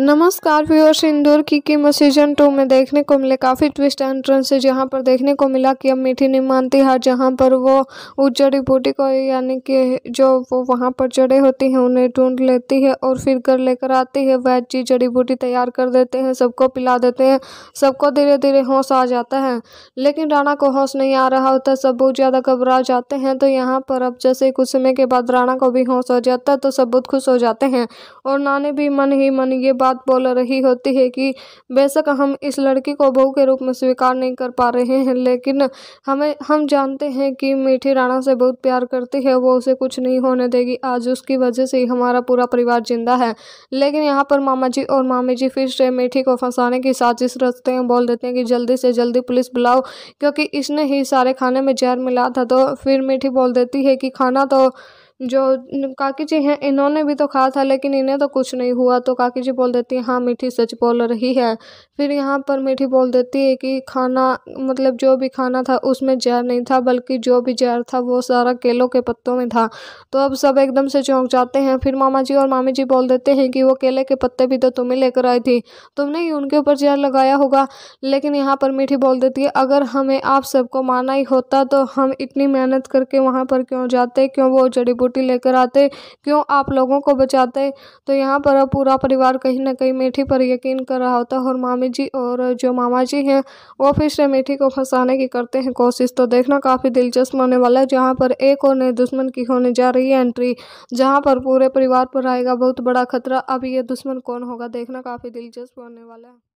नमस्कार व्यूअर्स इंदौर की कीमत सीजन टू में देखने को मिले काफ़ी ट्विस्ट एंट्रेंस है जहाँ जहां पर देखने को मिला कि अब मीठी नहीं मानती हार जहां पर वो उस जड़ी बूटी को यानी कि जो वो वहां पर जड़े होती हैं उन्हें ढूंढ लेती है और फिर घर लेकर आती है वह चीज जड़ी बूटी तैयार कर देते हैं सबको पिला देते हैं सबको धीरे धीरे होश आ जाता है लेकिन राणा को होश नहीं आ रहा होता सब बहुत ज़्यादा घबरा जाते हैं तो यहाँ पर अब जैसे कुछ समय के बाद राणा को भी होश हो जाता है तो सब बहुत खुश हो जाते हैं और नाने भी मन ही मन ये बात बात बोल रही होती है कि बेशक हम इस लड़की को बहू के रूप में स्वीकार नहीं कर पा रहे हैं लेकिन हमें हम जानते हैं कि मीठी राणा से बहुत प्यार करती है वो उसे कुछ नहीं होने देगी आज उसकी वजह से ही हमारा पूरा परिवार जिंदा है लेकिन यहाँ पर मामा जी और मामी जी फिर से मीठी को फंसाने की साजिश रचते हैं बोल देते हैं कि जल्दी से जल्दी पुलिस बुलाओ क्योंकि इसने ही सारे खाने में जहर मिला था तो फिर मीठी बोल देती है कि खाना तो जो काकी जी हैं इन्होंने भी तो खा था लेकिन इन्हें तो कुछ नहीं हुआ तो काकी जी बोल देती हैं हाँ मीठी सच बोल रही है फिर यहाँ पर मीठी बोल देती है कि खाना मतलब जो भी खाना था उसमें जहर नहीं था बल्कि जो भी जहर था वो सारा केलों के पत्तों में था तो अब सब एकदम से चौंक जाते हैं फिर मामा जी और मामी जी बोल देते हैं कि वो केले के पत्ते भी तो तुम्हें लेकर आई थी तुमने ही उनके ऊपर जहर लगाया होगा लेकिन यहाँ पर मीठी बोल देती है अगर हमें आप सबको माना ही होता तो हम इतनी मेहनत करके वहाँ पर क्यों जाते क्यों वो जड़ी बूटी रोटी लेकर आते क्यों आप लोगों को बचाते तो यहाँ पर पूरा परिवार कहीं ना कहीं मीठी पर यकीन कर रहा होता है और मामी जी और जो मामा जी हैं वो फिर से मीठी को फंसाने की करते हैं कोशिश तो देखना काफ़ी दिलचस्प होने वाला है जहाँ पर एक और नए दुश्मन की होने जा रही है एंट्री जहाँ पर पूरे परिवार पर आएगा बहुत बड़ा खतरा अब ये दुश्मन कौन होगा देखना काफ़ी दिलचस्प होने वाला है